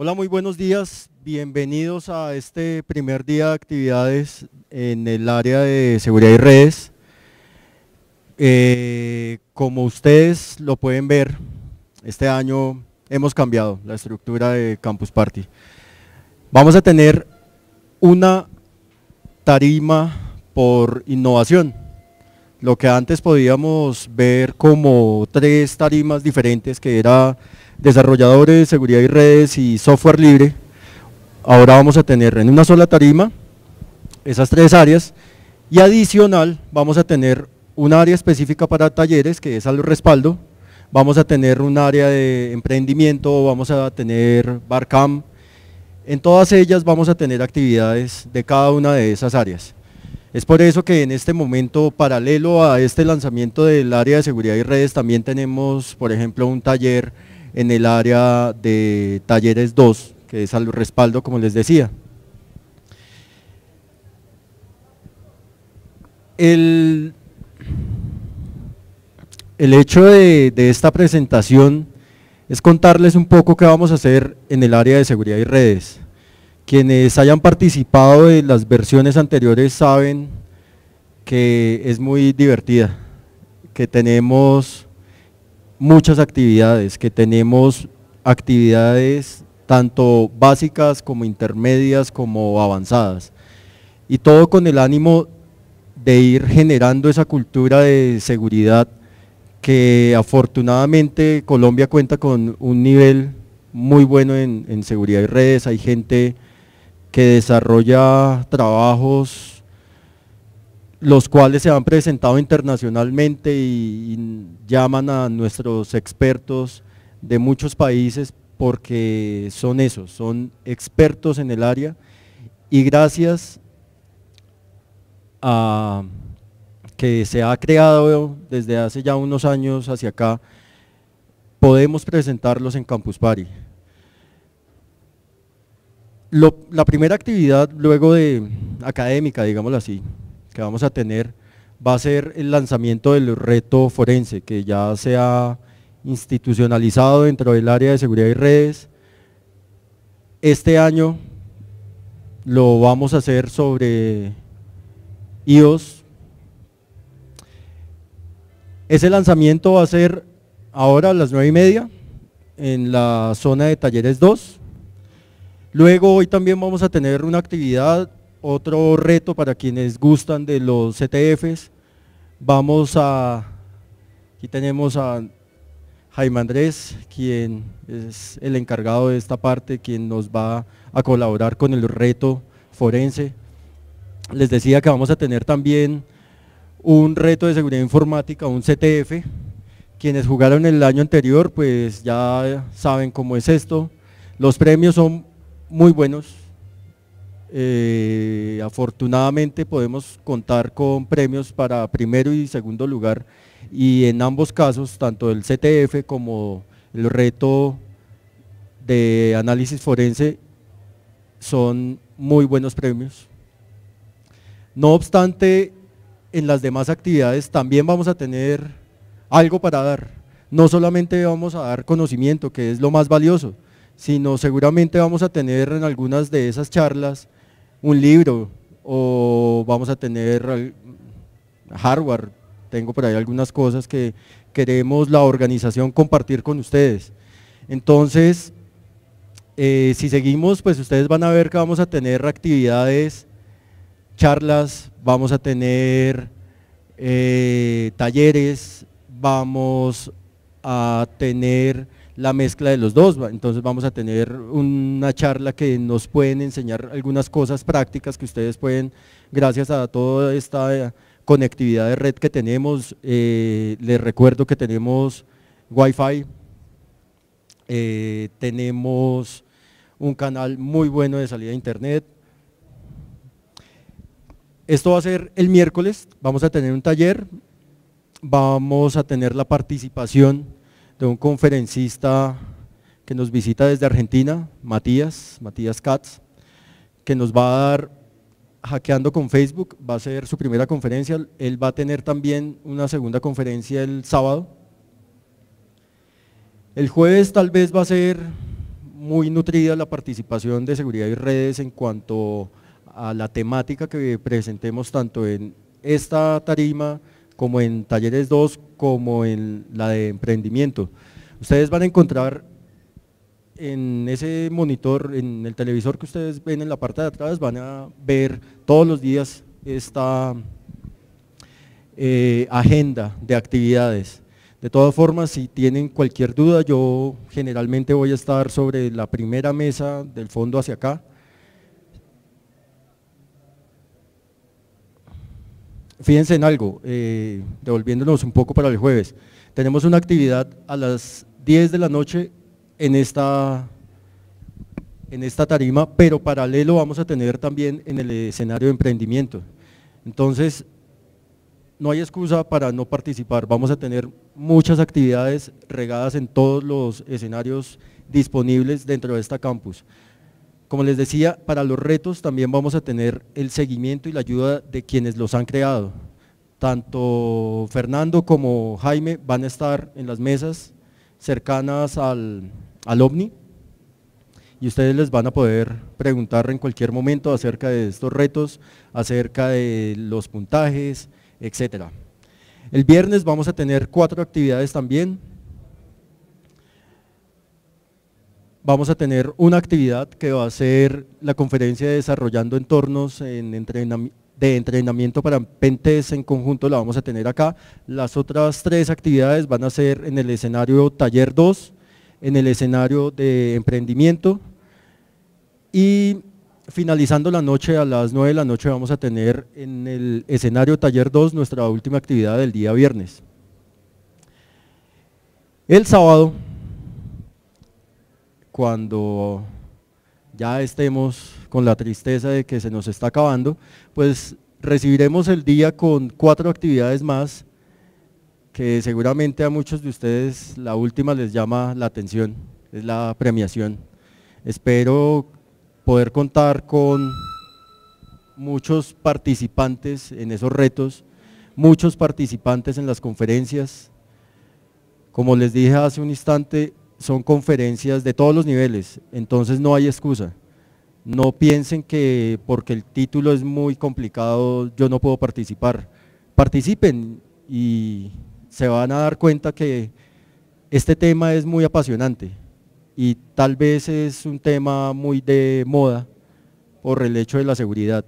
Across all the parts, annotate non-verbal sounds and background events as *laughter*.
Hola, muy buenos días. Bienvenidos a este primer día de actividades en el área de seguridad y redes. Eh, como ustedes lo pueden ver, este año hemos cambiado la estructura de Campus Party. Vamos a tener una tarima por innovación. Lo que antes podíamos ver como tres tarimas diferentes, que era desarrolladores, seguridad y redes y software libre, ahora vamos a tener en una sola tarima esas tres áreas y adicional vamos a tener un área específica para talleres que es al respaldo, vamos a tener un área de emprendimiento, vamos a tener Barcam. en todas ellas vamos a tener actividades de cada una de esas áreas. Es por eso que en este momento, paralelo a este lanzamiento del área de seguridad y redes, también tenemos, por ejemplo, un taller en el área de talleres 2, que es al respaldo, como les decía. El, el hecho de, de esta presentación es contarles un poco qué vamos a hacer en el área de seguridad y redes. Quienes hayan participado en las versiones anteriores saben que es muy divertida, que tenemos muchas actividades, que tenemos actividades tanto básicas como intermedias como avanzadas. Y todo con el ánimo de ir generando esa cultura de seguridad que afortunadamente Colombia cuenta con un nivel muy bueno en, seguridad y redes. Hay gente que desarrolla trabajos los cuales se han presentado internacionalmente y, llaman a nuestros expertos de muchos países porque son esos, son expertos en el área y gracias a que se ha creado desde hace ya unos años hacia acá, podemos presentarlos en Campus Party. la primera actividad luego de académica, digámoslo así, que vamos a tener va a ser el lanzamiento del reto forense, que ya se ha institucionalizado dentro del área de seguridad y redes. Este año lo vamos a hacer sobre IOS. Ese lanzamiento va a ser ahora a las nueve y media en la zona de talleres 2. Luego hoy también vamos a tener una actividad otro reto para quienes gustan de los CTFs, e vamos a, aquí tenemos a Jaime Andrés, quien es el encargado de esta parte, quien nos va a colaborar con el reto forense. Les decía que vamos a tener también un reto de seguridad informática, un CTF. Quienes jugaron el año anterior, pues ya saben cómo es esto. Los premios son muy buenos, eh, afortunadamente podemos contar con premios para primero y segundo lugar y en ambos casos, tanto el CTF como el reto de análisis forense son muy buenos premios. No obstante, en las demás actividades también vamos a tener algo para dar. No solamente vamos a dar conocimiento, que es lo más valioso, sino seguramente vamos a tener en algunas de esas charlas un libro o vamos a tener hardware, tengo por ahí algunas cosas que queremos la organización compartir con ustedes. Entonces, eh, si seguimos, pues ustedes van a ver que vamos a tener actividades, charlas, vamos a tener eh, talleres, vamos a tener la mezcla de los dos. Entonces vamos a tener una charla que nos pueden enseñar algunas cosas prácticas que ustedes pueden, gracias a toda esta eh, conectividad de red que tenemos. Eh, les recuerdo que tenemos Wi-Fi, eh, tenemos un canal muy bueno de salida a internet. Esto va a ser el miércoles, vamos a tener un taller, vamos a tener la participación de un conferencista que nos visita desde Argentina, Matías, Matías Katz, que nos va a dar hackeando con Facebook, va a ser su primera conferencia, él va a tener también una segunda conferencia el sábado. El jueves tal vez va a ser muy nutrida la participación de seguridad y redes en cuanto a la temática que presentemos tanto en esta tarima, como en Talleres 2, como en la de emprendimiento. Ustedes van a encontrar en ese monitor, en el televisor que ustedes ven en la parte de atrás, van a ver todos los días esta eh, agenda de actividades. De todas formas, si tienen cualquier duda, yo generalmente voy a estar sobre la primera mesa del fondo hacia acá, Fíjense en algo, eh, devolviéndonos un poco para el jueves. Tenemos una actividad a las 10 de la noche en esta, en esta tarima, pero paralelo vamos a tener también en el escenario de emprendimiento. Entonces, no hay excusa para no participar. Vamos a tener muchas actividades regadas en todos los escenarios disponibles dentro de esta campus. Como les decía, para los retos también vamos a tener el seguimiento y la ayuda de quienes los han creado. Tanto Fernando como Jaime van a estar en las mesas cercanas al, OVNI y ustedes les van a poder preguntar en cualquier momento acerca de estos retos, acerca de los puntajes, etcétera. El viernes vamos a tener cuatro actividades también, vamos a tener una actividad que va a ser la conferencia Desarrollando Entornos de entrenamiento para pentes en conjunto la vamos a tener acá. Las otras tres actividades van a ser en el escenario Taller 2, en el escenario de emprendimiento y finalizando la noche a las 9 de la noche vamos a tener en el escenario Taller 2 nuestra última actividad del día viernes. El sábado cuando ya estemos con la tristeza de que se nos está acabando, pues recibiremos el día con cuatro actividades más que seguramente a muchos de ustedes la última les llama la atención, es la premiación. Espero poder contar con muchos participantes en esos retos, muchos participantes en las conferencias. Como les dije hace un instante, son conferencias de todos los niveles, entonces no hay excusa. No piensen que porque el título es muy complicado yo no puedo participar. Participen y se van a dar cuenta que este tema es muy apasionante y tal vez es un tema muy de moda por el hecho de la seguridad.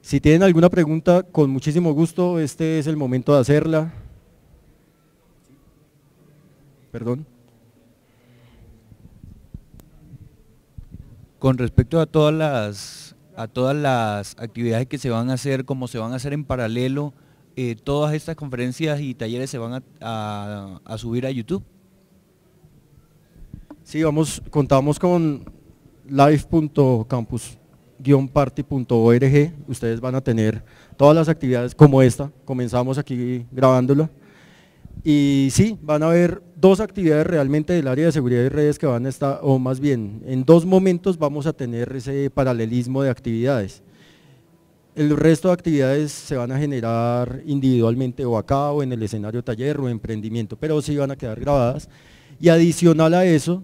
Si tienen alguna pregunta, con muchísimo gusto, este es el momento de hacerla perdón. Con respecto a todas las a todas las actividades que se van a hacer, como se van a hacer en paralelo, eh, todas estas conferencias y talleres se van a, subir a YouTube. Sí, vamos, contamos con live.campus-party.org. Ustedes van a tener todas las actividades como esta. Comenzamos aquí grabándola. Y sí, van a haber dos actividades realmente del área de seguridad y redes que van a estar, o más bien, en dos momentos vamos a tener ese paralelismo de actividades. El resto de actividades se van a generar individualmente o acá o en el escenario taller o emprendimiento, pero sí van a quedar grabadas. Y adicional a eso,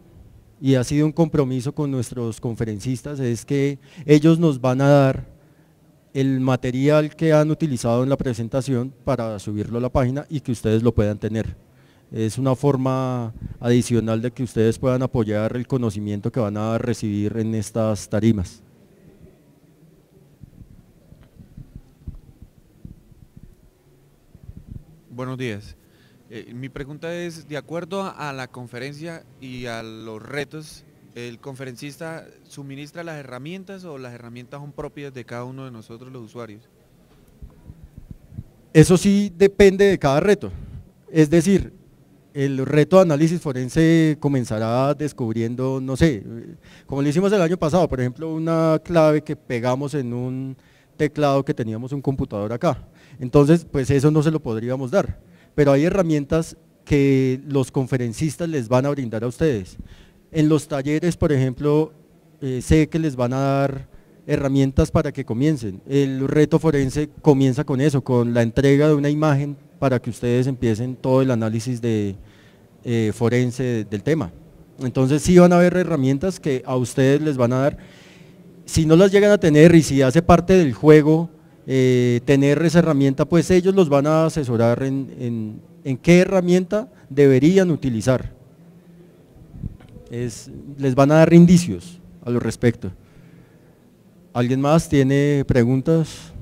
y ha sido un compromiso con nuestros conferencistas, es que ellos nos van a dar el material que han utilizado en la presentación para subirlo a la página y que ustedes lo puedan tener. Es una forma adicional de que ustedes puedan apoyar el conocimiento que van a recibir en estas tarimas. Buenos días. Eh, mi pregunta es, de acuerdo a la conferencia y a los retos el conferencista suministra las herramientas o las herramientas son propias de cada uno de nosotros los usuarios? Eso sí depende de cada reto. Es decir, el reto de análisis forense comenzará descubriendo, no sé, como lo hicimos el año pasado, por ejemplo, una clave que pegamos en un teclado que teníamos un computador acá. Entonces, pues eso no se lo podríamos dar. Pero hay herramientas que los conferencistas les van a brindar a ustedes. En los talleres, por ejemplo, eh, sé que les van a dar herramientas para que comiencen. El reto forense comienza con eso, con la entrega de una imagen para que ustedes empiecen todo el análisis de, eh, forense del tema. Entonces sí van a haber herramientas que a ustedes les van a dar. Si no las llegan a tener y si hace parte del juego eh, tener esa herramienta, pues ellos los van a asesorar en qué herramienta deberían utilizar les van a dar indicios a lo respecto. ¿Alguien más tiene preguntas?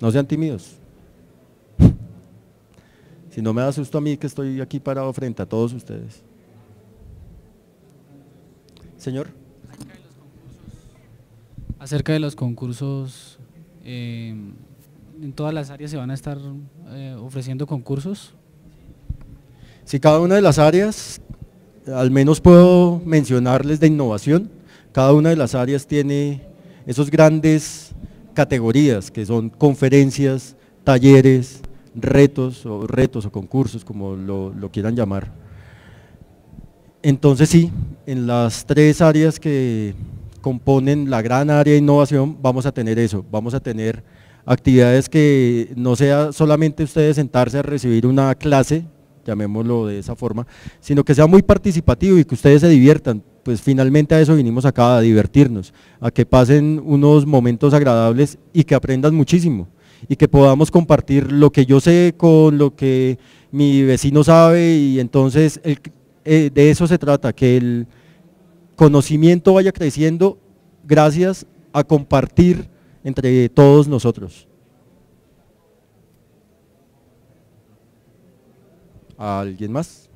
No sean tímidos. *laughs* Si no me da susto a mí que estoy aquí parado frente a todos ustedes. Señor. Acerca de los concursos, eh, en todas las áreas se van a estar eh, ofreciendo concursos si cada una de las áreas, al menos puedo mencionarles de innovación, cada una de las áreas tiene esas grandes categorías que son conferencias, talleres, retos o retos o concursos, como lo, lo quieran llamar. Entonces sí, en las tres áreas que componen la gran área de innovación vamos a tener eso, vamos a tener actividades que no sea solamente ustedes sentarse a recibir una clase llamémoslo de esa forma, sino que sea muy participativo y que ustedes se diviertan. Pues finalmente a eso vinimos acá, a divertirnos, a que pasen unos momentos agradables y que aprendan muchísimo y que podamos compartir lo que yo sé con lo que mi vecino sabe y entonces eh, de eso se trata, que el conocimiento vaya creciendo gracias a compartir entre todos nosotros. alguien más?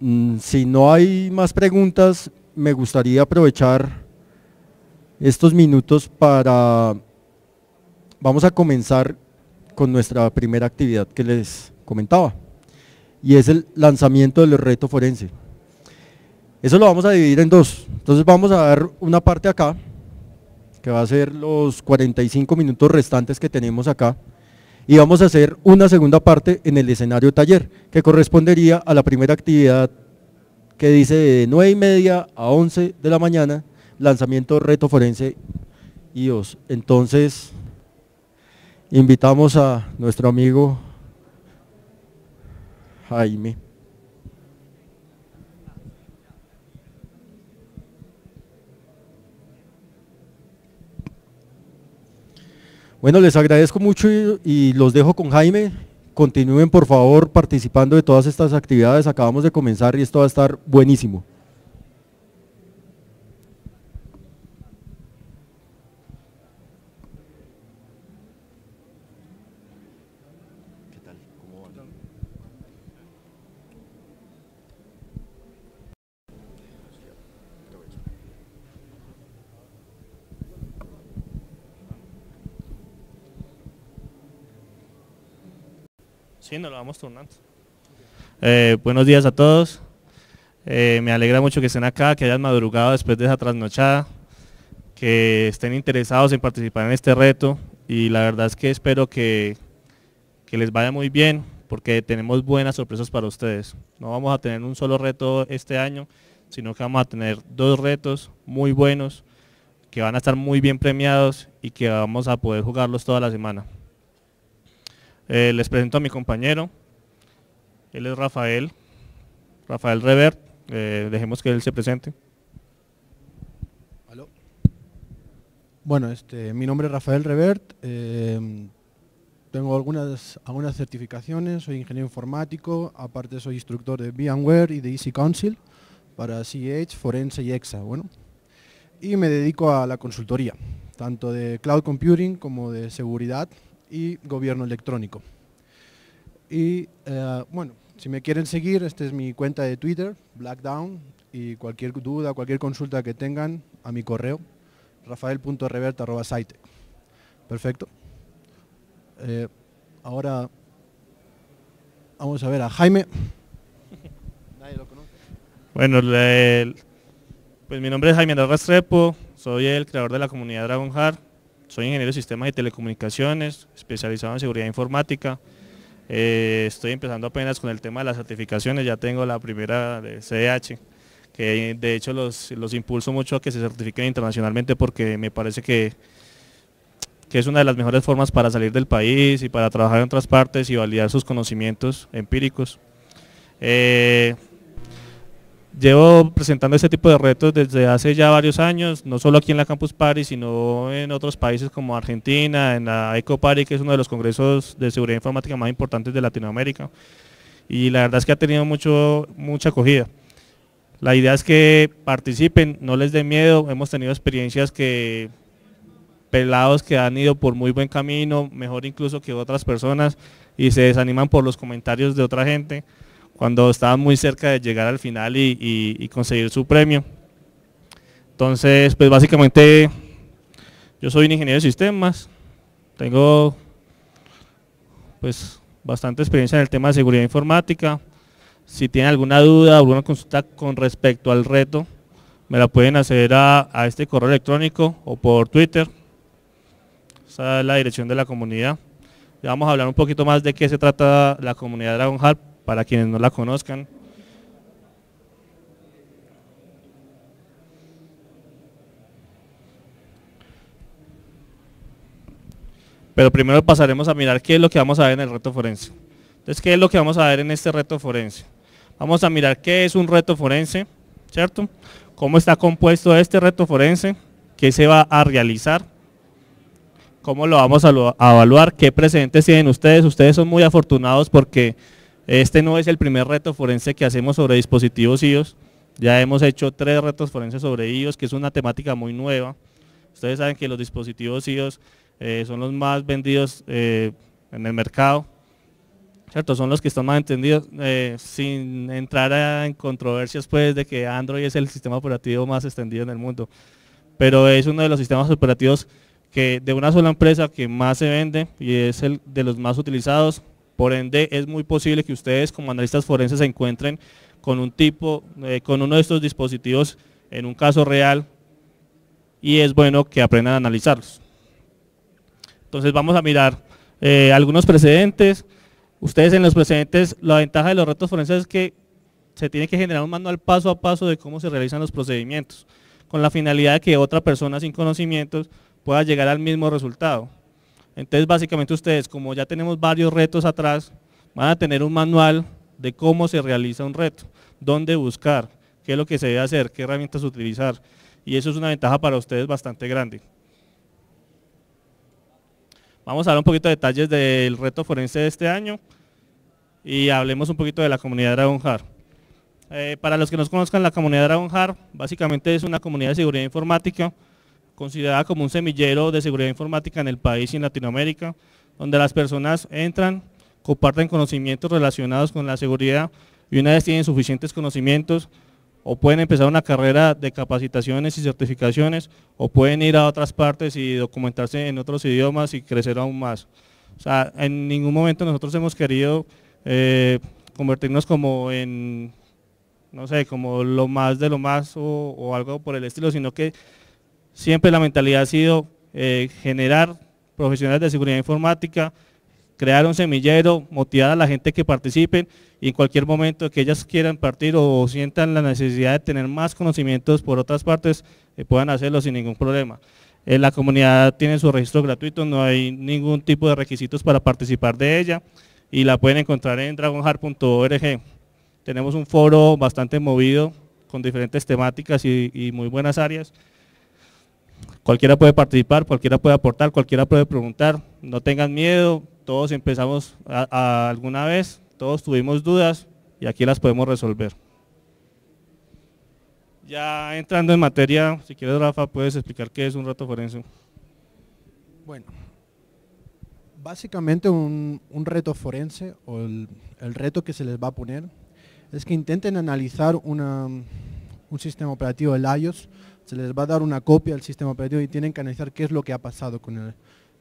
Mm, si no hay más preguntas, me gustaría aprovechar estos minutos para... Vamos a comenzar con nuestra primera actividad que les comentaba, y es el lanzamiento del reto forense. Eso lo vamos a dividir en dos. Entonces vamos a dar una parte acá, que va a ser los 45 minutos restantes que tenemos acá. Y vamos a hacer una segunda parte en el escenario taller, que correspondería a la primera actividad que dice de 9 y media a 11 de la mañana, lanzamiento reto forense y IOS. Entonces, invitamos a nuestro amigo Jaime. Bueno, les agradezco mucho y, los dejo con Jaime. Continúen por favor participando de todas estas actividades. Acabamos de comenzar y esto va a estar buenísimo. Sí, lo vamos turnando. Eh, buenos días a todos. Eh, me alegra mucho que estén acá, que hayan madrugado después de esa trasnochada, que estén interesados en participar en este reto y la verdad es que espero que les vaya muy bien porque tenemos buenas sorpresas para ustedes. No vamos a tener un solo reto este año, sino que vamos a tener dos retos muy buenos que van a estar muy bien premiados y que vamos a poder jugarlos toda la semana. Eh, les presento a mi compañero. Él es Rafael. Rafael Revert. Eh, dejemos que él se presente. Bueno, este, mi nombre es Rafael Revert. Eh, tengo algunas, algunas certificaciones. Soy ingeniero informático. Aparte soy instructor de VMware y de Easy Council para CH, e Forense y EXA. Bueno, y me dedico a la consultoría, tanto de cloud computing como de seguridad y Gobierno Electrónico. Y eh, bueno, si me quieren seguir, esta es mi cuenta de Twitter, Blackdown, y cualquier duda, cualquier consulta que tengan, a mi correo, rafael.revert.site. Perfecto. Eh, ahora vamos a ver a Jaime. Nadie lo conoce. Bueno, pues mi nombre es Jaime Restrepo, soy el creador de la comunidad Dragon Heart soy ingeniero de sistemas y telecomunicaciones, especializado en seguridad informática. Eh, estoy empezando apenas con el tema de las certificaciones, ya tengo la primera de CDH, que de hecho los, los impulso mucho a que se certifiquen internacionalmente porque me parece que, es una de las mejores formas para salir del país y para trabajar en otras partes y validar sus conocimientos empíricos. Eh, llevo presentando este tipo de retos desde hace ya varios años, no solo aquí en la Campus Party, sino en otros países como Argentina, en la Eco Party, que es uno de los congresos de seguridad informática más importantes de Latinoamérica. Y la verdad es que ha tenido mucho, mucha acogida. La idea es que participen, no les dé miedo, hemos tenido experiencias que pelados que han ido por muy buen camino, mejor incluso que otras personas, y se desaniman por los comentarios de otra gente cuando estaba muy cerca de llegar al final y, conseguir su premio. Entonces, pues básicamente yo soy un ingeniero de sistemas, tengo pues bastante experiencia en el tema de seguridad informática. Si tienen alguna duda, o alguna consulta con respecto al reto, me la pueden hacer a, este correo electrónico o por Twitter. Esa es la dirección de la comunidad. Ya vamos a hablar un poquito más de qué se trata la comunidad Dragon Harp para quienes no la conozcan. Pero primero pasaremos a mirar qué es lo que vamos a ver en el reto forense. Entonces, ¿qué es lo que vamos a ver en este reto forense? Vamos a mirar qué es un reto forense, ¿cierto? Cómo está compuesto este reto forense, qué se va a realizar, cómo lo vamos a, evaluar, qué precedentes tienen ustedes. Ustedes son muy afortunados porque este no es el primer reto forense que hacemos sobre dispositivos IOS. Ya hemos hecho tres retos forenses sobre IOS, que es una temática muy nueva. Ustedes saben que los dispositivos IOS eh, son los más vendidos eh, en el mercado. ¿Cierto? Son los que están más entendidos, eh, sin entrar en controversias pues, de que Android es el sistema operativo más extendido en el mundo. Pero es uno de los sistemas operativos que de una sola empresa que más se vende y es el de los más utilizados por ende, es muy posible que ustedes como analistas forenses se encuentren con un tipo, eh, con uno de estos dispositivos en un caso real y es bueno que aprendan a analizarlos. Entonces vamos a mirar eh, algunos precedentes. Ustedes en los precedentes, la ventaja de los retos forenses es que se tiene que generar un manual paso a paso de cómo se realizan los procedimientos, con la finalidad de que otra persona sin conocimientos pueda llegar al mismo resultado. Entonces, básicamente ustedes, como ya tenemos varios retos atrás, van a tener un manual de cómo se realiza un reto, dónde buscar, qué es lo que se debe hacer, qué herramientas utilizar. Y eso es una ventaja para ustedes bastante grande. Vamos a hablar un poquito de detalles del reto forense de este año y hablemos un poquito de la comunidad de Eh, para los que nos conozcan, la comunidad Dragonheart, básicamente es una comunidad de seguridad informática considerada como un semillero de seguridad informática en el país y en Latinoamérica, donde las personas entran, comparten conocimientos relacionados con la seguridad y una vez tienen suficientes conocimientos, o pueden empezar una carrera de capacitaciones y certificaciones, o pueden ir a otras partes y documentarse en otros idiomas y crecer aún más. O sea, en ningún momento nosotros hemos querido eh, convertirnos como en, no sé, como lo más de lo más o algo por el estilo, sino que Siempre la mentalidad ha sido eh, generar profesionales de seguridad informática, crear un semillero, motivar a la gente que participe y en cualquier momento que ellas quieran partir o sientan la necesidad de tener más conocimientos por otras partes, eh, puedan hacerlo sin ningún problema. Eh, la comunidad tiene su registro gratuito, no hay ningún tipo de requisitos para participar de ella y la pueden encontrar en dragonheart.org. Tenemos un foro bastante movido con diferentes temáticas y muy buenas áreas. Cualquiera puede participar, cualquiera puede aportar, cualquiera puede preguntar. No tengan miedo, todos empezamos alguna vez, todos tuvimos dudas y aquí las podemos resolver. Ya entrando en materia, si quieres Rafa, puedes explicar qué es un reto forense. Bueno, básicamente un, reto forense o el, reto que se les va a poner es que intenten analizar un sistema operativo, de iOS, se les va a dar una copia del sistema operativo y tienen que analizar qué es lo que ha pasado con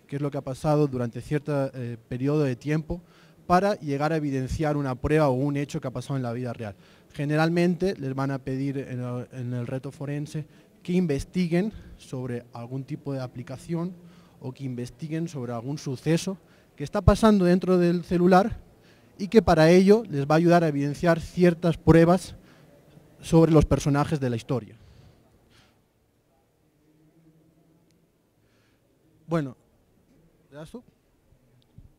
qué es lo que ha pasado durante cierto eh, periodo de tiempo para llegar a evidenciar una prueba o un hecho que ha pasado en la vida real. Generalmente les van a pedir en el reto forense que investiguen sobre algún tipo de aplicación o que investiguen sobre algún suceso que está pasando dentro del celular y que para ello les va a ayudar a evidenciar ciertas pruebas sobre los personajes de la historia. Bueno,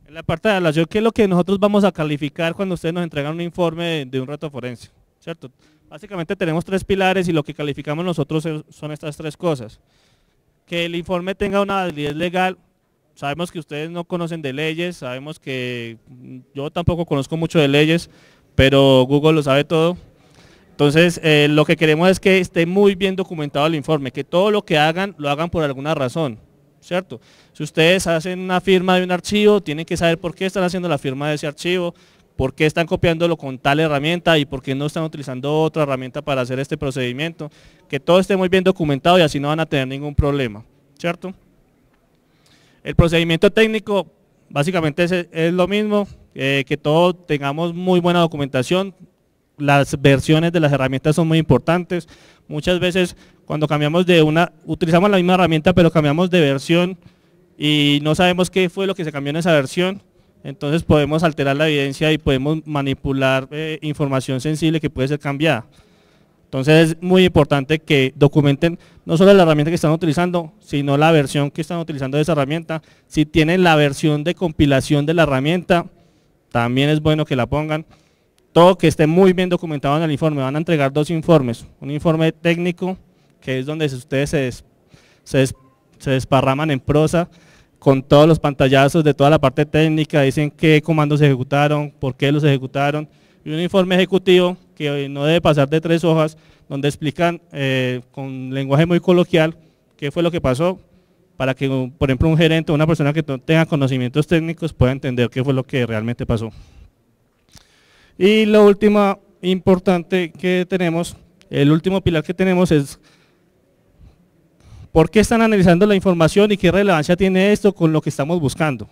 En la parte de evaluación, ¿qué es lo que nosotros vamos a calificar cuando ustedes nos entregan un informe de, un reto forense? ¿Cierto? Básicamente tenemos tres pilares y lo que calificamos nosotros son estas tres cosas. Que el informe tenga una validez legal, sabemos que ustedes no conocen de leyes, sabemos que mm, yo tampoco conozco mucho de leyes, pero Google lo sabe todo. Entonces, eh, lo que queremos es que esté muy bien documentado el informe, que todo lo que hagan, lo hagan por alguna razón. ¿cierto? Si ustedes hacen una firma de un archivo, tienen que saber por qué están haciendo la firma de ese archivo, por qué están copiándolo con tal herramienta y por qué no están utilizando otra herramienta para hacer este procedimiento, que todo esté muy bien documentado y así no van a tener ningún problema, ¿cierto? El procedimiento técnico básicamente es, lo mismo, eh, que todos tengamos muy buena documentación, las versiones de las herramientas son muy importantes. Muchas veces cuando cambiamos de una, utilizamos la misma herramienta pero cambiamos de versión y no sabemos qué fue lo que se cambió en esa versión, entonces podemos alterar la evidencia y podemos manipular eh, información sensible que puede ser cambiada. Entonces es muy importante que documenten no solo la herramienta que están utilizando, sino la versión que están utilizando de esa herramienta. Si tienen la versión de compilación de la herramienta, también es bueno que la pongan que esté muy bien documentado en el informe. Van a entregar dos informes, un informe técnico, que es donde ustedes se, desparraman en prosa, con todos los pantallazos de toda la parte técnica, dicen qué comandos ejecutaron, por qué los ejecutaron, y un informe ejecutivo que no debe pasar de tres hojas, donde explican eh, con lenguaje muy coloquial qué fue lo que pasó, para que, por ejemplo, un gerente o una persona que tenga conocimientos técnicos pueda entender qué fue lo que realmente pasó. Y lo último importante que tenemos, el último pilar que tenemos es por qué están analizando la información y qué relevancia tiene esto con lo que estamos buscando.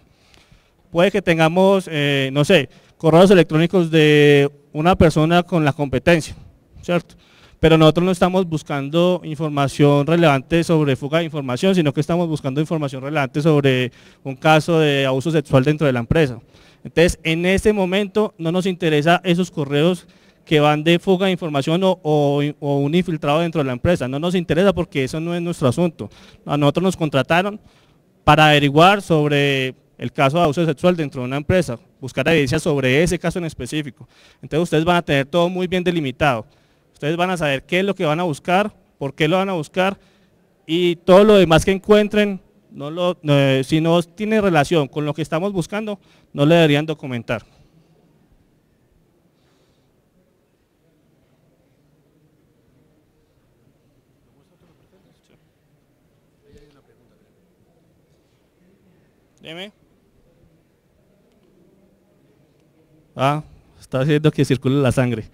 Puede que tengamos, eh, no sé, correos electrónicos de una persona con la competencia, ¿cierto? Pero nosotros no estamos buscando información relevante sobre fuga de información, sino que estamos buscando información relevante sobre un caso de abuso sexual dentro de la empresa. Entonces, en este momento no nos interesa esos correos que van de fuga de información o, un infiltrado dentro de la empresa. No nos interesa porque eso no es nuestro asunto. A nosotros nos contrataron para averiguar sobre el caso de abuso sexual dentro de una empresa, buscar evidencia sobre ese caso en específico. Entonces ustedes van a tener todo muy bien delimitado. Ustedes van a saber qué es lo que van a buscar, por qué lo van a buscar y todo lo demás que encuentren no lo, eh, si no tiene relación con lo que estamos buscando, no le deberían documentar. Deme. Ah, está haciendo que circule la sangre.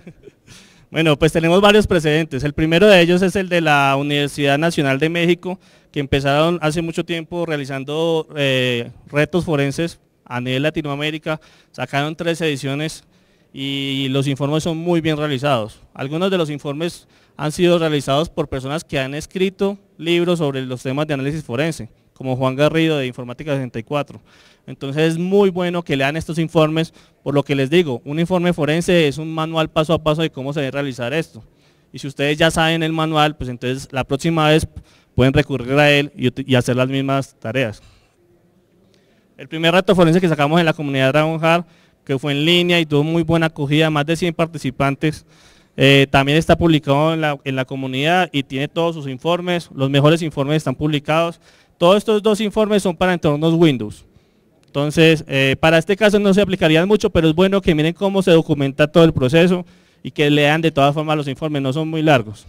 *laughs* bueno, pues tenemos varios precedentes. El primero de ellos es el de la Universidad Nacional de México, que empezaron hace mucho tiempo realizando eh, retos forenses a nivel Latinoamérica, sacaron tres ediciones y los informes son muy bien realizados. Algunos de los informes han sido realizados por personas que han escrito libros sobre los temas de análisis forense, como Juan Garrido de Informática 64. Entonces es muy bueno que lean estos informes, por lo que les digo, un informe forense es un manual paso a paso de cómo se debe realizar esto. Y si ustedes ya saben el manual, pues entonces la próxima vez pueden recurrir a él y, hacer las mismas tareas. El primer rato forense que sacamos en la comunidad de Dragonheart, que fue en línea y tuvo muy buena acogida, más de 100 participantes. Eh, también está publicado en la, comunidad y tiene todos sus informes, los mejores informes están publicados. Todos estos dos informes son para entornos Windows. Entonces, eh, para este caso no se aplicarían mucho, pero es bueno que miren cómo se documenta todo el proceso y que lean de todas formas los informes, no son muy largos.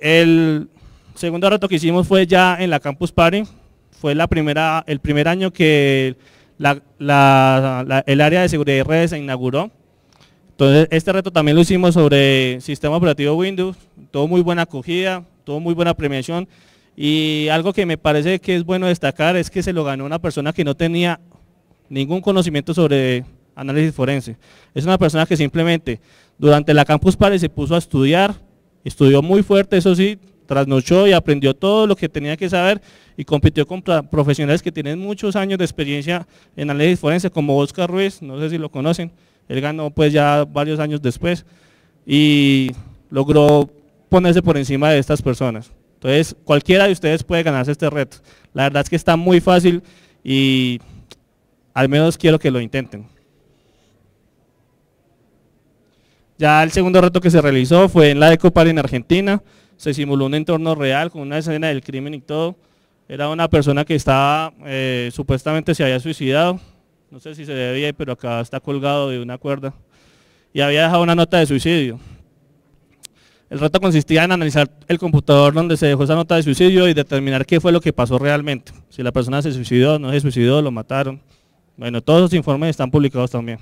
El segundo reto que hicimos fue ya en la Campus Party. Fue la primera, el primer año que el área de seguridad de redes se inauguró. Entonces, este reto también lo hicimos sobre sistema operativo Windows. Todo muy buena acogida, todo muy buena premiación. Y algo que me parece que es bueno destacar es que se lo ganó una persona que no tenía ningún conocimiento sobre análisis forense. Es una persona que simplemente durante la Campus Party se puso a estudiar, Estudió muy fuerte, eso sí, trasnochó y aprendió todo lo que tenía que saber y compitió con profesionales que tienen muchos años de experiencia en análisis forense, como Oscar Ruiz, no sé si lo conocen, él ganó pues ya varios años después y logró ponerse por encima de estas personas. Entonces, cualquiera de ustedes puede ganarse este reto. La verdad es que está muy fácil y al menos quiero que lo intenten. Ya el segundo reto que se realizó fue en la Ecopar en Argentina. Se simuló un entorno real con una escena del crimen y todo. Era una persona que estaba, eh, supuestamente se había suicidado. No sé si se debía, pero acá está colgado de una cuerda. Y había dejado una nota de suicidio. El reto consistía en analizar el computador donde se dejó esa nota de suicidio y determinar qué fue lo que pasó realmente. Si la persona se suicidó, no se suicidó, lo mataron. Bueno, todos los informes están publicados también.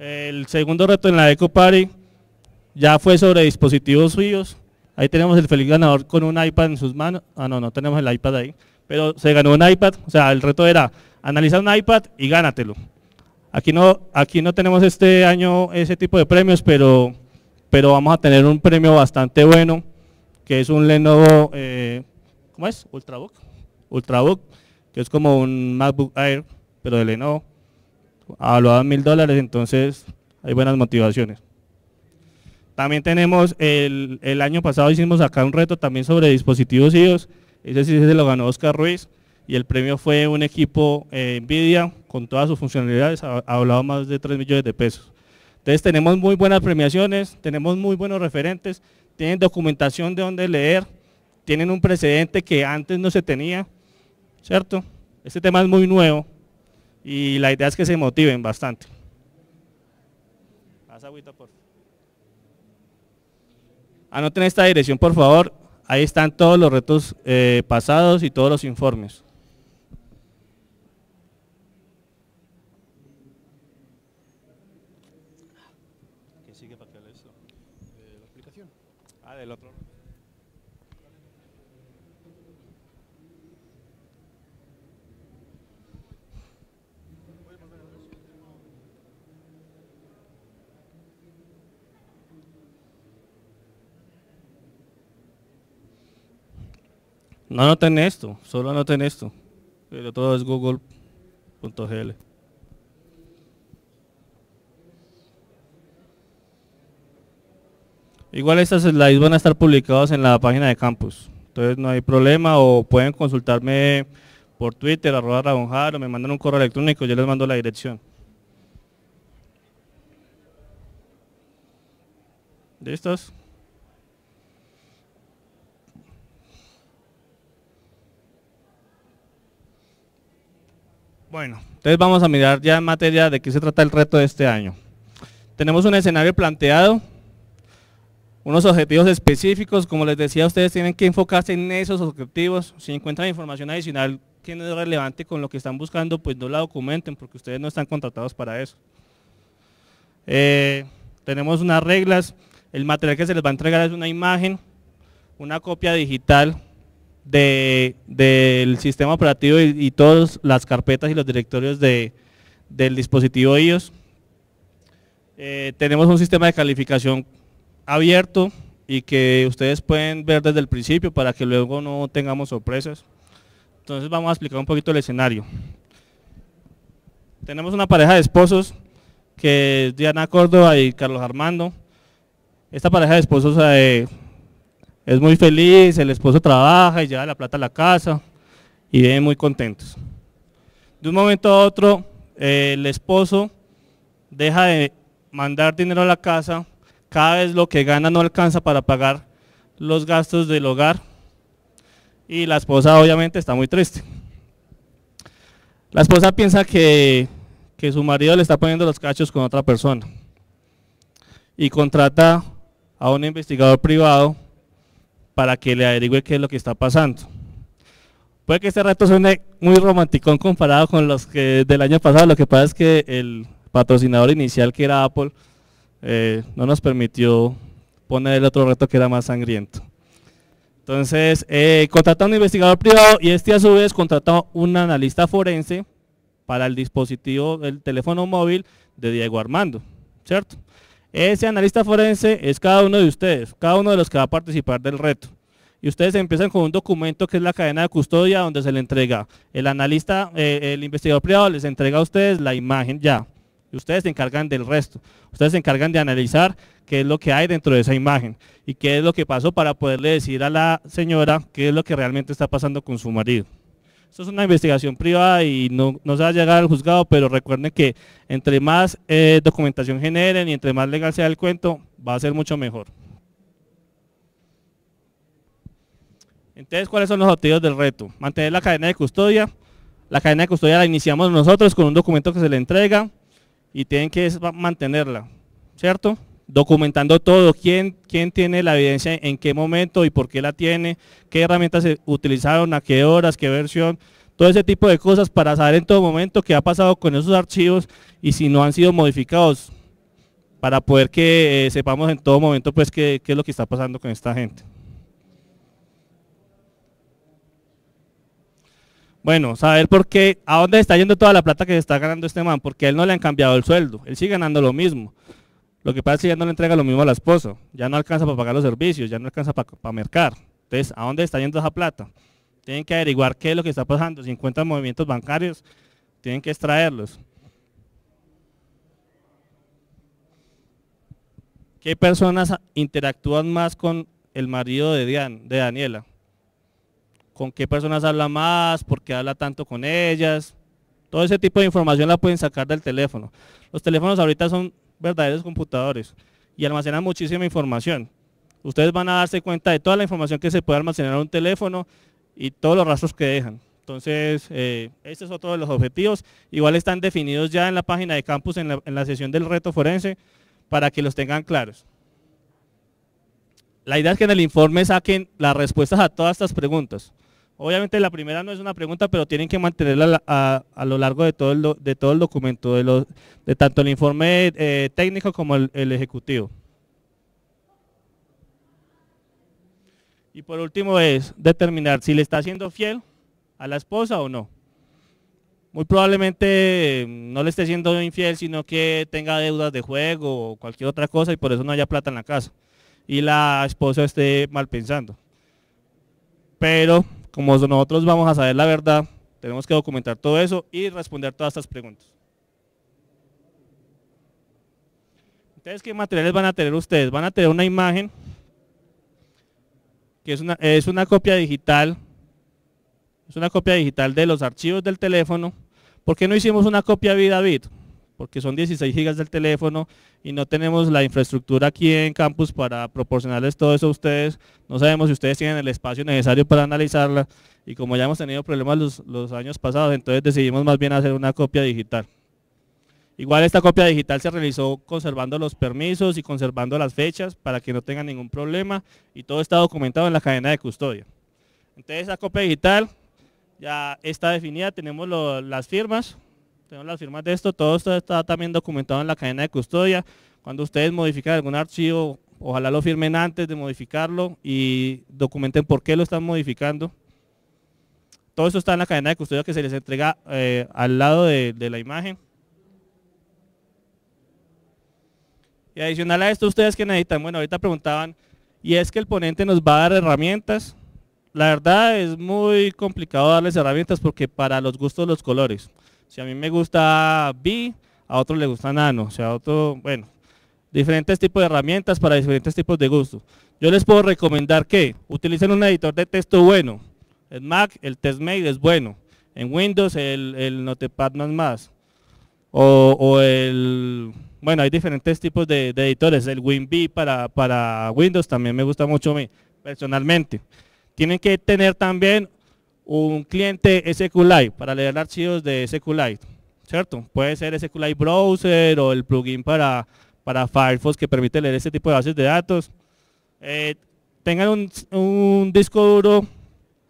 El segundo reto en la Eco Party ya fue sobre dispositivos suyos. Ahí tenemos el feliz ganador con un iPad en sus manos. Ah, no, no tenemos el iPad ahí. Pero se ganó un iPad. O sea, el reto era analizar un iPad y gánatelo. Aquí no, aquí no tenemos este año ese tipo de premios, pero, pero vamos a tener un premio bastante bueno, que es un Lenovo, eh, ¿cómo es? Ultrabook. Ultrabook, que es como un MacBook Air, pero de Lenovo. Avaluado en mil dólares, entonces hay buenas motivaciones. También tenemos, el, año pasado hicimos acá un reto también sobre dispositivos IOS, ese sí se lo ganó Oscar Ruiz y el premio fue un equipo eh, NVIDIA con todas sus funcionalidades, ha, hablado más de 3 millones de pesos. Entonces tenemos muy buenas premiaciones, tenemos muy buenos referentes, tienen documentación de dónde leer, tienen un precedente que antes no se tenía, ¿cierto? Este tema es muy nuevo, y la idea es que se motiven bastante. Anoten esta dirección, por favor. Ahí están todos los retos eh, pasados y todos los informes. No anoten esto, solo anoten esto. Pero todo es google.gl. Igual estas slides van a estar publicadas en la página de campus. Entonces no hay problema o pueden consultarme por Twitter, arroba rabonjar, o me mandan un correo electrónico, yo les mando la dirección. De ¿Listos? Bueno, entonces vamos a mirar ya en materia de qué se trata el reto de este año. Tenemos un escenario planteado, unos objetivos específicos, como les decía, ustedes tienen que enfocarse en esos objetivos. Si encuentran información adicional que no es relevante con lo que están buscando, pues no la documenten, porque ustedes no están contratados para eso. Eh, tenemos unas reglas, el material que se les va a entregar es una imagen, una copia digital del de, del sistema operativo y, todas las carpetas y los directorios de, del dispositivo iOS. Eh, tenemos un sistema de calificación abierto y que ustedes pueden ver desde el principio para que luego no tengamos sorpresas. Entonces vamos a explicar un poquito el escenario. Tenemos una pareja de esposos que es Diana Córdoba y Carlos Armando. Esta pareja de esposos eh, es muy feliz, el esposo trabaja y lleva la plata a la casa y viven muy contentos. De un momento a otro, eh, el esposo deja de mandar dinero a la casa, cada vez lo que gana no alcanza para pagar los gastos del hogar y la esposa obviamente está muy triste. La esposa piensa que, que su marido le está poniendo los cachos con otra persona y contrata a un investigador privado para que le averigüe qué es lo que está pasando. Puede que este reto suene muy romanticón comparado con los que del año pasado, lo que pasa es que el patrocinador inicial que era Apple eh, no nos permitió poner el otro reto que era más sangriento. Entonces, eh, contrató a un investigador privado y este a su vez contrató un analista forense para el dispositivo, el teléfono móvil de Diego Armando, ¿cierto? Ese analista forense es cada uno de ustedes, cada uno de los que va a participar del reto. Y ustedes empiezan con un documento que es la cadena de custodia donde se le entrega. El analista, eh, el investigador privado les entrega a ustedes la imagen ya. Y ustedes se encargan del resto. Ustedes se encargan de analizar qué es lo que hay dentro de esa imagen y qué es lo que pasó para poderle decir a la señora qué es lo que realmente está pasando con su marido. Esto es una investigación privada y no, se va a llegar al juzgado, pero recuerden que entre más eh, documentación generen y entre más legal sea el cuento, va a ser mucho mejor. Entonces, ¿cuáles son los objetivos del reto? Mantener la cadena de custodia. La cadena de custodia la iniciamos nosotros con un documento que se le entrega y tienen que mantenerla, ¿cierto? documentando todo, quién, quién tiene la evidencia, en qué momento y por qué la tiene, qué herramientas se utilizaron, a qué horas, qué versión, todo ese tipo de cosas para saber en todo momento qué ha pasado con esos archivos y si no han sido modificados, para poder que eh, sepamos en todo momento pues qué, qué es lo que está pasando con esta gente. Bueno, saber por qué, a dónde está yendo toda la plata que se está ganando este man, porque a él no le han cambiado el sueldo, él sigue ganando lo mismo. Lo que pasa es que ya no le entrega lo mismo al esposo, ya no alcanza para pagar los servicios, ya no alcanza para, mercar. Entonces, ¿a dónde está yendo esa plata? Tienen que averiguar qué es lo que está pasando. Si encuentran movimientos bancarios, tienen que extraerlos. ¿Qué personas interactúan más con el marido de, Dian, de Daniela? ¿Con qué personas habla más? ¿Por qué habla tanto con ellas? Todo ese tipo de información la pueden sacar del teléfono. Los teléfonos ahorita son verdaderos computadores y almacenan muchísima información. Ustedes van a darse cuenta de toda la información que se puede almacenar en un teléfono y todos los rastros que dejan. Entonces, eh, este es otro de los objetivos. Igual están definidos ya en la página de campus, en la sesión del reto forense, para que los tengan claros. La idea es que en el informe saquen las respuestas a todas estas preguntas. Obviamente la primera no es una pregunta, pero tienen que mantenerla a, lo largo de todo el, documento, de, tanto el informe eh, técnico como el, el, ejecutivo. Y por último es determinar si le está siendo fiel a la esposa o no. Muy probablemente mm, no le esté siendo infiel, sino que tenga deudas de juego o cualquier otra cosa y por eso no haya plata en la casa. Y la esposa esté mal pensando. Pero como nosotros vamos a saber la verdad, tenemos que documentar todo eso y responder todas estas preguntas. Entonces, ¿qué materiales van a tener ustedes? Van a tener una imagen, que es una, copia digital, es una copia digital de los archivos del teléfono. ¿Por qué no hicimos una copia vida David? porque son 16 gigas del teléfono y no tenemos la infraestructura aquí en campus para proporcionarles todo eso a ustedes. No sabemos si ustedes tienen el espacio necesario para analizarla y como ya hemos tenido problemas los, años pasados, entonces decidimos más bien hacer una copia digital. Igual esta copia digital se realizó conservando los permisos y conservando las fechas para que no tengan ningún problema y todo está documentado en la cadena de custodia. Entonces la copia digital ya está definida, tenemos las firmas, tenemos las firmas de esto, todo esto está también documentado en la cadena de custodia. Cuando ustedes modifican algún archivo, ojalá lo firmen antes de modificarlo y documenten por qué lo están modificando. Todo esto está en la cadena de custodia que se les entrega eh, al lado de, de la imagen. Y adicional a esto, ustedes que necesitan, bueno, ahorita preguntaban, y es que el ponente nos va a dar herramientas. La verdad es muy complicado darles herramientas porque para los gustos los colores. Si a mí me gusta B, a otros le gusta Nano, o sea, a otro, bueno, diferentes tipos de herramientas para diferentes tipos de gustos. Yo les puedo recomendar que utilicen un editor de texto bueno. En Mac el TestMate es bueno. En Windows el, Notepad no es más. O, el, bueno, hay diferentes tipos de, editores. El WinB para, para Windows también me gusta mucho a mí, personalmente. Tienen que tener también un cliente SQLite para leer archivos de SQLite, ¿cierto? Puede ser SQLite Browser o el plugin para, para Firefox que permite leer este tipo de bases de datos. Eh, tengan un, disco duro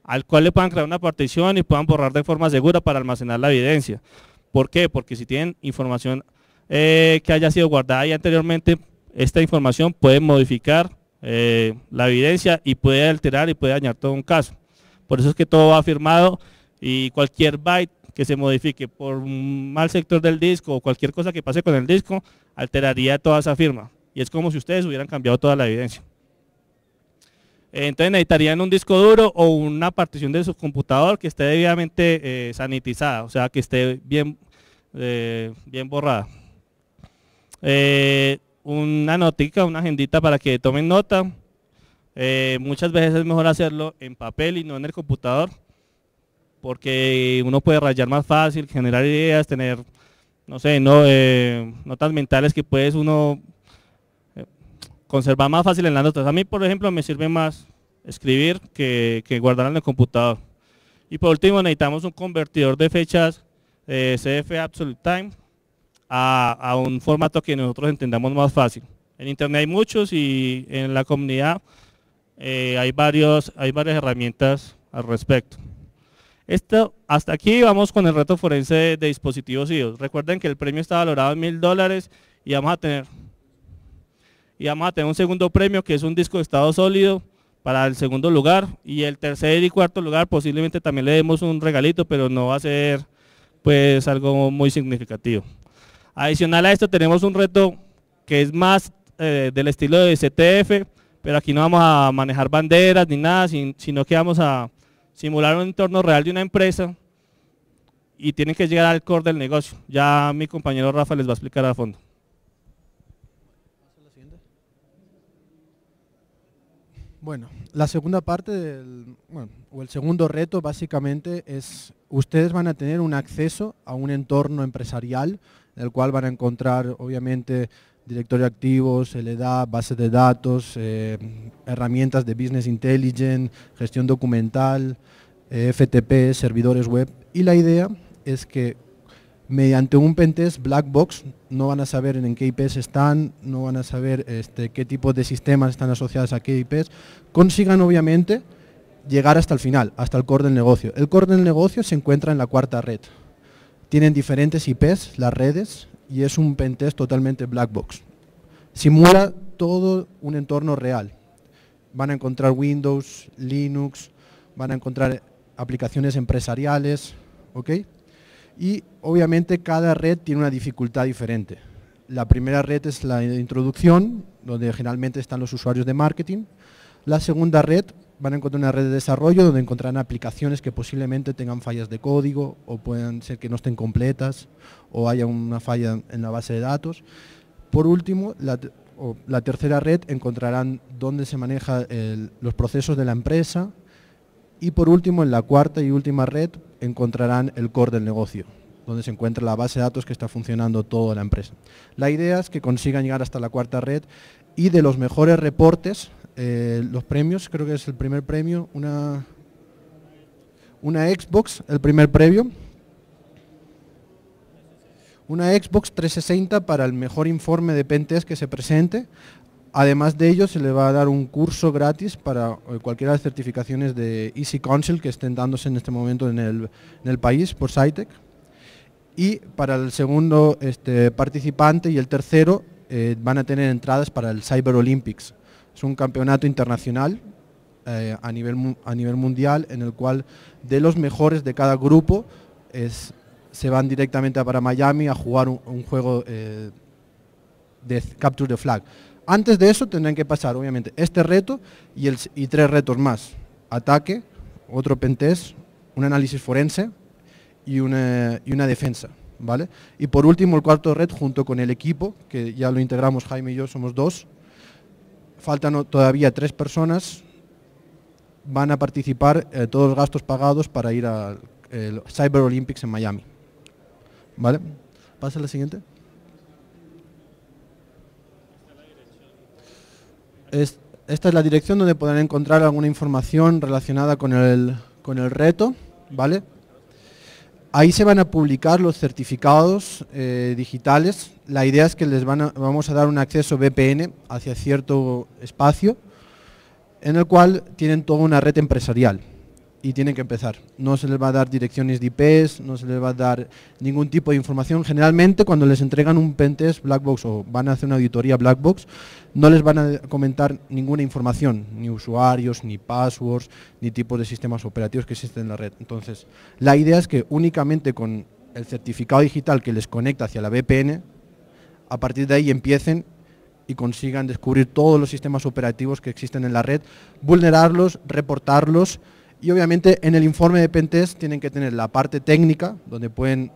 al cual le puedan crear una partición y puedan borrar de forma segura para almacenar la evidencia. ¿Por qué? Porque si tienen información eh, que haya sido guardada ahí anteriormente, esta información puede modificar eh, la evidencia y puede alterar y puede dañar todo un caso. Por eso es que todo va firmado y cualquier byte que se modifique por un mal sector del disco o cualquier cosa que pase con el disco alteraría toda esa firma. Y es como si ustedes hubieran cambiado toda la evidencia. Eh, entonces necesitarían un disco duro o una partición de su computador que esté debidamente eh, sanitizada, o sea, que esté bien, eh, bien borrada. una notica, una agendita para que tomen nota. Eh, muchas veces es mejor hacerlo en papel y no en el computador, porque uno puede rayar más fácil, generar ideas, tener, no sé, no, eh, notas mentales que puedes uno eh, conservar más fácil en las notas. A mí, por ejemplo, me sirve más escribir que, guardar en el computador. Y por último, necesitamos un convertidor de fechas CF Absolute Time a, a un formato que nosotros entendamos más fácil. En Internet hay muchos y en la comunidad eh, hay, varios, hay varias herramientas al respecto. Esto, hasta aquí vamos con el reto forense de, dispositivos IOS. Recuerden que el premio está valorado en mil dólares y vamos a tener y vamos a tener un segundo premio que es un disco de estado sólido para el segundo lugar y el tercer y cuarto lugar posiblemente también le demos un regalito, pero no va a ser pues algo muy significativo. Adicional a esto tenemos un reto que es más eh, del estilo de CTF, pero aquí no vamos a manejar banderas ni nada, sino que vamos a simular un entorno real de una empresa y tienen que llegar al core del negocio. Ya mi compañero Rafa les va a explicar a fondo. Bueno, la segunda parte o el segundo reto básicamente es ustedes van a tener un acceso a un entorno empresarial, en el cual van a encontrar obviamente directorio de activos, da bases de datos, eh, herramientas de Business Intelligence, gestión documental, eh, FTP, servidores web. Y la idea es que mediante un pentest black box no van a saber en qué IPs están, no van a saber este, qué tipo de sistemas están asociados a qué IPs, consigan obviamente llegar hasta el final, hasta el core del negocio. El core del negocio se encuentra en la cuarta red. Tienen diferentes IPs, las redes, y es un pentest totalmente black box. Simula todo un entorno real. Van a encontrar Windows, Linux, van a encontrar aplicaciones empresariales, Y obviamente cada red tiene una dificultad diferente. La primera red es la introducción, donde generalmente están los usuarios de marketing. La segunda red van a encontrar una red de desarrollo donde encontrarán aplicaciones que posiblemente tengan fallas de código o puedan ser que no estén completas o haya una falla en la base de datos. Por último, la, tercera red encontrarán dónde se manejan los procesos de la empresa y por último, en la cuarta y última red encontrarán el core del negocio, donde se encuentra la base de datos que está funcionando toda la empresa. La idea es que consigan llegar hasta la cuarta red y de los mejores reportes, eh, los premios, creo que es el primer premio, una, una Xbox, el primer premio, una Xbox 360 para el mejor informe de Pentest que se presente. Además de ello, se le va a dar un curso gratis para eh, cualquiera de las certificaciones de Easy Council que estén dándose en este momento en el, país por SciTech. Y para el segundo este, participante y el tercero eh, van a tener entradas para el Cyber Olympics. Es un campeonato internacional eh, a, nivel, a nivel mundial en el cual de los mejores de cada grupo es, se van directamente para Miami a jugar un, juego eh, de Capture the Flag. Antes de eso tendrán que pasar, obviamente, este reto y, tres retos más. Ataque, otro pentest, un análisis forense y una, defensa. ¿vale? Y por último, el cuarto red junto con el equipo, que ya lo integramos Jaime y yo, somos dos. Faltan todavía tres personas. Van a participar eh, todos los gastos pagados para ir al Cyber Olympics en Miami. ¿Vale? Pasa a la siguiente. esta es la dirección donde podrán encontrar alguna información relacionada con el, reto, ¿vale? Ahí se van a publicar los certificados eh, digitales. La idea es que les van vamos a dar un acceso VPN hacia cierto espacio en el cual tienen toda una red empresarial y tienen que empezar. No se les va a dar direcciones de IPs, no se les va a dar ningún tipo de información. Generalmente cuando les entregan un pentest black box o van a hacer una auditoría black box, no les van a comentar ninguna información, ni usuarios, ni passwords, ni tipos de sistemas operativos que existen en la red. Entonces, la idea es que únicamente con el certificado digital que les conecta hacia la VPN, a partir de ahí empiecen y consigan descubrir todos los sistemas operativos que existen en la red, vulnerarlos, reportarlos, y obviamente en el informe de Pentest tienen que tener la parte técnica, donde pueden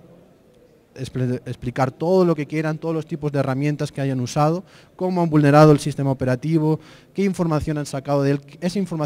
explicar todo lo que quieran, todos los tipos de herramientas que hayan usado, cómo han vulnerado el sistema operativo, qué información han sacado de él, esa información